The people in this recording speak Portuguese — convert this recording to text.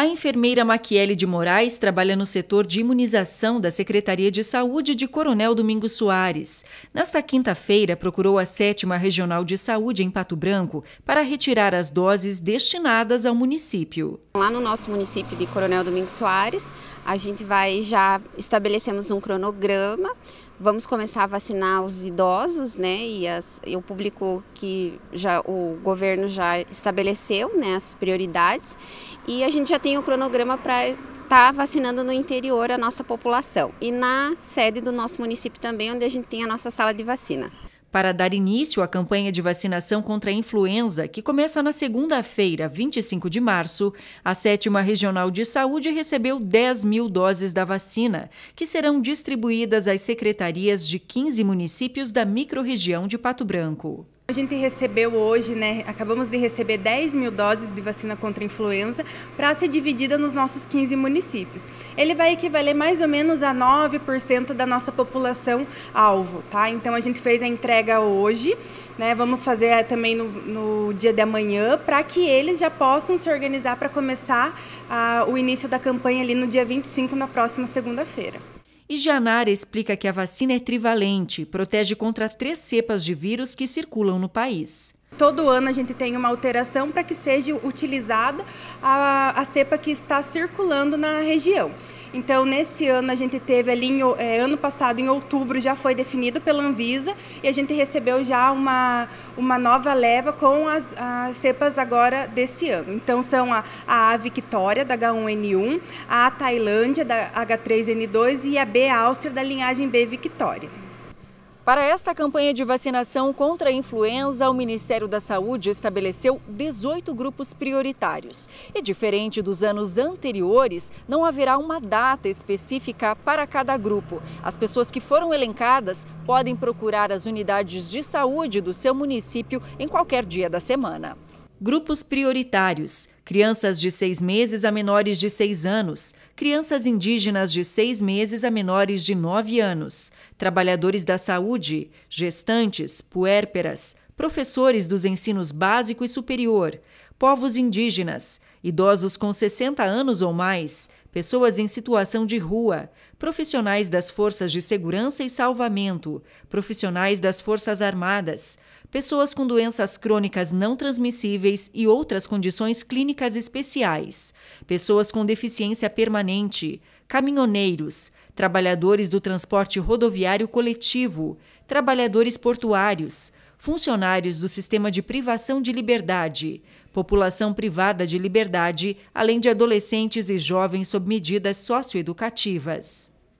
A enfermeira Maquiele de Moraes trabalha no setor de imunização da Secretaria de Saúde de Coronel Domingos Soares. Nesta quinta-feira, procurou a sétima Regional de Saúde em Pato Branco para retirar as doses destinadas ao município. Lá no nosso município de Coronel Domingos Soares, a gente vai já estabelecemos um cronograma Vamos começar a vacinar os idosos, né, e, as, e o público que já o governo já estabeleceu, né, as prioridades. E a gente já tem o cronograma para estar tá vacinando no interior a nossa população e na sede do nosso município também, onde a gente tem a nossa sala de vacina para dar início à campanha de vacinação contra a influenza, que começa na segunda-feira, 25 de março, a sétima Regional de Saúde recebeu 10 mil doses da vacina, que serão distribuídas às secretarias de 15 municípios da microrregião de Pato Branco. A gente recebeu hoje, né, acabamos de receber 10 mil doses de vacina contra a influenza para ser dividida nos nossos 15 municípios. Ele vai equivaler mais ou menos a 9% da nossa população alvo, tá? Então a gente fez a entrega hoje, né, vamos fazer também no, no dia de amanhã para que eles já possam se organizar para começar ah, o início da campanha ali no dia 25, na próxima segunda-feira. E Janara explica que a vacina é trivalente, protege contra três cepas de vírus que circulam no país todo ano a gente tem uma alteração para que seja utilizada a, a, cepa que está circulando na região. Então, nesse ano, a gente teve ali, é, ano passado, em outubro, já foi definido pela Anvisa e a gente recebeu já uma, uma nova leva com as, as cepas agora desse ano. Então, são a, a, a Victoria, da H1N1, a Tailândia, da H3N2 e a B Áustria, da linhagem B Victoria. Para esta campanha de vacinação contra a influenza, o Ministério da Saúde estabeleceu 18 grupos prioritários. E diferente dos anos anteriores, não haverá uma data específica para cada grupo. As pessoas que foram elencadas podem procurar as unidades de saúde do seu município em qualquer dia da semana grupos prioritários: crianças de seis meses a menores de seis anos, crianças indígenas de seis meses a menores de nove anos, trabalhadores da saúde, gestantes, puérperas, professores dos ensinos básico e superior, povos indígenas, idosos com 60 anos ou mais, pessoas em situação de rua, profissionais das forças de segurança e salvamento, profissionais das forças armadas, pessoas com doenças crônicas não transmissíveis e outras condições clínicas especiais, pessoas com deficiência permanente, caminhoneiros, trabalhadores do transporte rodoviário coletivo, trabalhadores portuários, funcionários do sistema de privação de liberdade, população privada de liberdade, além de adolescentes e jovens sob medidas socioeducativas.